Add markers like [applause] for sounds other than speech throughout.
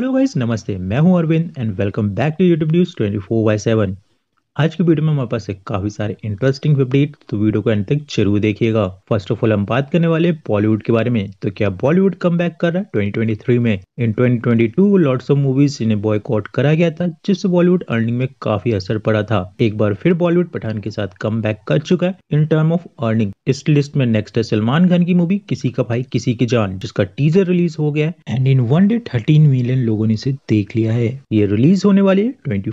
Hello guys नमस्ते मैं हूं Arvind and welcome back to YouTube news twenty four by seven आज की वीडियो में हमारे पास काफी सारे इंटरेस्टिंग अपडेट तो वीडियो को अंत तक जरूर देखिएगा फर्स्ट ऑफ ऑल हम बात करने वाले बॉलीवुड के बारे में तो क्या बॉलीवुड कम बैक कर रहा है 2023 में इन 2022 लॉर्ड्स ऑफ मूवीज इन्हें बॉयकॉट करा गया था जिससे बॉलीवुड अर्निंग में काफी असर पड़ा था एक बार फिर बॉलीवुड पठान के साथ कम बैक कर चुका है इन टर्म ऑफ अर्निंग इस लिस्ट में नेक्स्ट है सलमान खान की मूवी किसी का भाई किसी की जान जिसका टीजर रिलीज हो गया and in one day thirteen million लोगों ने इसे देख लिया है ये रिलीज होने वाली है ट्वेंटी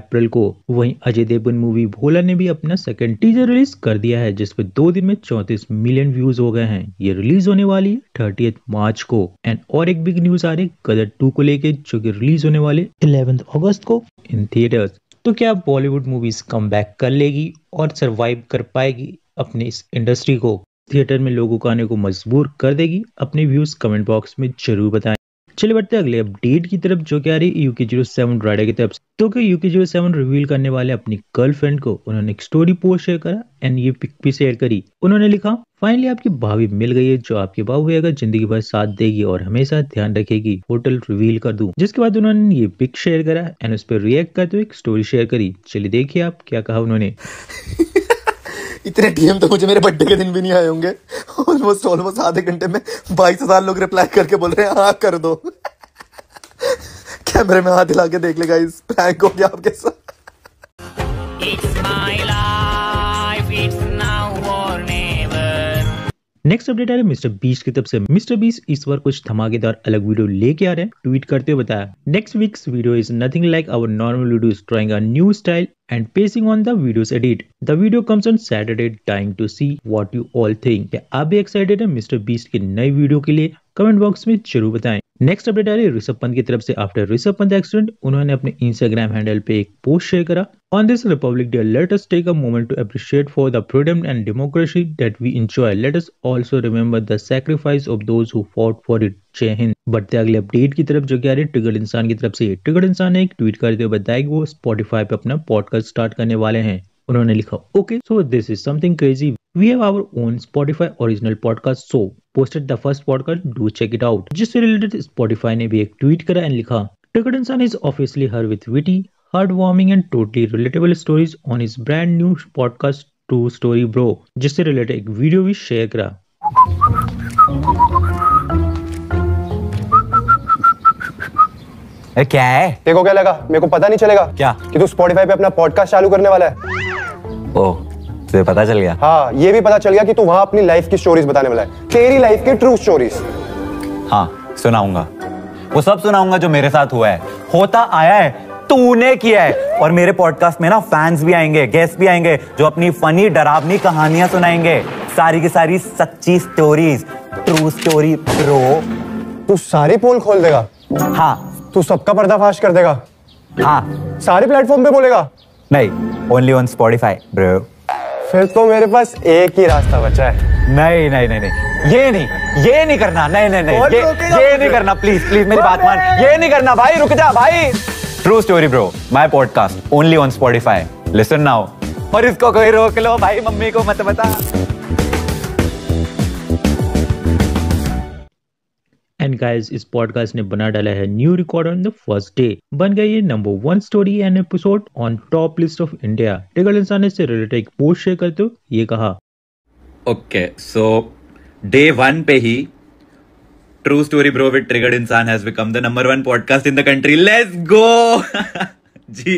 अप्रैल को वही अजय देवगन मूवी भोला ने भी अपना सेकेंड टीजर रिलीज कर दिया है जिसपे दो दिन में 34 मिलियन व्यूज हो गए हैं ये रिलीज होने वाली है थर्टी मार्च को एंड और एक बिग न्यूज आ रही गदर टू को लेके जो की रिलीज होने वाले इलेवेंथ अगस्त को इन थिएटर्स तो क्या बॉलीवुड मूवीज कम बैक कर लेगी और सरवाइव कर पाएगी अपने इस इंडस्ट्री को थिएटर में लोगों को आने को मजबूर कर देगी अपने व्यूज कमेंट बॉक्स में जरूर बताएं चलिए बढ़ते अगले अपडेट की तरफ जो कि आ रही यू के जीरो सेवन ड्राइडर की तरफ तो क्या यूके जीरो सेवन रिवील करने वाले अपनी गर्लफ्रेंड को उन्होंने एक स्टोरी पोस्ट शेयर करा एंड ये पिक भी शेयर करी उन्होंने लिखा फाइनली आपकी भाभी मिल गई है जो आपके बाबू है अगर जिंदगी भर साथ देगी और हमेशा ध्यान रखेगी होटल रिवील कर दू जिसके बाद उन्होंने ये पिक शेयर करा एंड उस पर रिएक्ट करते हुए स्टोरी शेयर करी चलिए देखिए आप क्या कहा उन्होंने [laughs] इतने डीएम तो मुझे मेरे बर्थडे के दिन भी नहीं आए होंगे ऑलमोस्ट ऑलमोस्ट आधे घंटे में बाईस हज़ार लोग रिप्लाई करके बोल रहे हैं हाँ कर दो कैमरे में हाथ हिला के देख लेगा इस प्रैंक हो गया आपके साथ नेक्स्ट अपडेट आ रहा है मिस्टर बीस की तरफ से मिस्टर बीस इस बार कुछ धमाकेदार अलग वीडियो लेके आ रहे हैं ट्वीट करते हुए बताया next week's video is nothing like our normal video drawing a new style and pasting on the videos I did, The video comes on Saturday Time to see what you all think. क्या आप भी excited हैं mister beast के नए video के लिए comment box में जरूर बताएं Next update आ रही है ऋषभ पंत की तरफ से आफ्टर ऋषभ पंत एक्सीडेंट उन्होंने अपने इंस्टाग्राम हैंडल पे एक पोस्ट शेयर करा On this Republic Day, let us take a moment to appreciate for the freedom and democracy that we enjoy. Let us also remember the sacrifice of those who fought for it. जय हिंद बढ़ते अगले update की तरफ जो कि आ रही है trigger इंसान की तरफ से ट्रिगर इंसान ने एक ट्वीट करते हुए बताया कि वो स्पॉटिफाई पे अपना पॉडकास्ट स्टार्ट करने वाले हैं उन्होंने लिखा okay so this is something crazy we have our own Spotify original podcast so posted the first podcast do check it out जिससे रिलेटेड स्पॉटिफाई ने भी एक ट्वीट करा एंड लिखा triggered Insaan is officially here with witty heart warming and totally relatable stories on his brand new podcast true story bro जिससे related एक video भी share करा अरे क्या है देखो क्या लगा मेरे को पता नहीं चलेगा क्या कि तू स्पॉटिफाई पे अपना पॉडकास्ट चालू करने वाला है ओ तुझे पता चल गया हाँ ये भी पता चल गया कि तू वहाँ अपनी लाइफ की स्टोरीज बताने वाला है तेरी लाइफ की ट्रू स्टोरीज हाँ सुनाऊंगा वो सब सुनाऊंगा जो मेरे साथ हुआ है होता आया है तूने किया है और मेरे पॉडकास्ट में ना फैंस भी आएंगे गेस्ट भी आएंगे जो अपनी फनी डरावनी कहानियां सुनाएंगे सारी की सारी सच्ची स्टोरीज ट्रू स्टोरी प्रो तू सारी पोल खोल देगा हाँ तू तो सबका पर्दाफाश कर देगा हाँ सारे प्लेटफॉर्म पे बोलेगा नहीं ओनली ऑन स्पॉटिफाई ब्रो फिर तो मेरे पास एक ही रास्ता बचा है नहीं नहीं नहीं नहीं ये नहीं ये नहीं करना नहीं नहीं नहीं ये, ये नहीं करना प्लीज प्लीज मेरी बात मान ये नहीं करना भाई रुक जा भाई true story bro my podcast only on Spotify listen now और इसको कोई रोक लो भाई मम्मी को मत बता एंड गाइस इस पॉडकास्ट ने बना डाला है new record on the first day बन गई है number one story and episode on top list of India triggered Insaan से रिलेटेड एक पोस्ट शेयर करते हो ये कहा ओके सो डे वन पे ही true story bro with triggered Insaan has become the number one podcast in the country let's go जी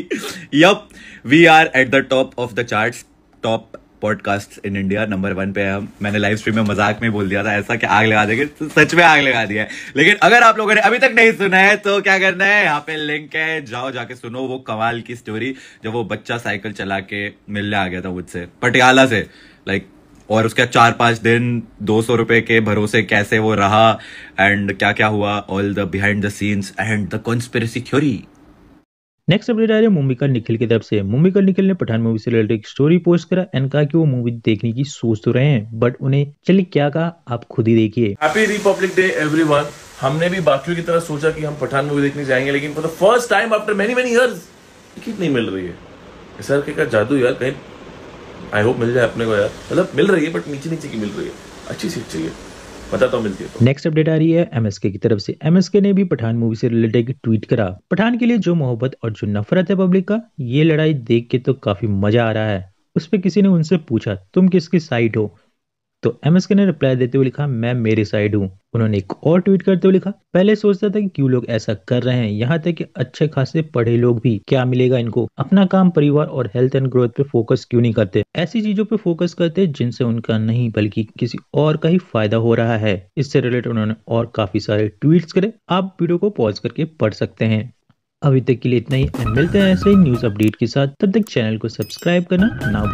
yup we are at the top of the charts top podcast in India number one पे हम मैंने live stream में मजाक में बोल दिया था ऐसा कि आग लगा देंगे तो सच में आग लगा दिया है लेकिन अगर आप लोगों ने अभी तक नहीं सुना है तो क्या करना है यहाँ पे लिंक है जाओ जाके सुनो वो कमाल की स्टोरी जब वो बच्चा साइकिल चला के मिलने आ गया था मुझसे पटियाला से लाइक और उसके चार पांच दिन दो सौ रुपए के भरोसे कैसे वो रहा एंड क्या क्या हुआ all the behind the scenes and the conspiracy theory next update आ रही है मुम्बिका निखिल की तरफ से मुम्बिका निखिल ने पठान मूवी से रिलेटेड एक स्टोरी पोस्ट करा एंड कहा कि वो मूवी देखने की सोच तो रहे हैं बट उन्हें चलिए क्या कहा आप खुद ही देखिए हैप्पी रिपब्लिक डे एवरीवन हमने भी बाकियों की तरह सोचा कि हम पठान मूवी देखने जाएंगे लेकिन for the first time after many many years ticket नहीं मिल रही है सर के का जादू यार कहीं आई होप मिल जाए अपने को यार मतलब मिल रही है बट नीचे नीचे की मिल रही है अच्छी सीट चाहिए बताता हूँ मिलती है नेक्स्ट तो। अपडेट आ रही है एमएसके की तरफ से एमएसके ने भी पठान मूवी से रिलेटेड ट्वीट करा पठान के लिए जो मोहब्बत और जो नफरत है पब्लिक का ये लड़ाई देख के तो काफी मजा आ रहा है उस पर किसी ने उनसे पूछा तुम किसकी साइड हो तो एमएसके ने रिप्लाई देते हुए लिखा मैं मेरी साइड हूँ उन्होंने एक और ट्वीट करते हुए लिखा पहले सोचता था कि क्यों लोग ऐसा कर रहे हैं यहाँ तक कि अच्छे खासे पढ़े लोग भी क्या मिलेगा इनको अपना काम परिवार और हेल्थ एंड ग्रोथ पे फोकस क्यों नहीं करते ऐसी चीजों पे फोकस करते जिनसे उनका नहीं बल्कि किसी और का ही फायदा हो रहा है इससे रिलेटेड उन्होंने और काफी सारे ट्वीट करे आप वीडियो को पॉज करके पढ़ सकते हैं अभी तक के लिए इतना ही मिलते हैं ऐसे न्यूज अपडेट के साथ तब तक चैनल को सब्सक्राइब करना ना भूल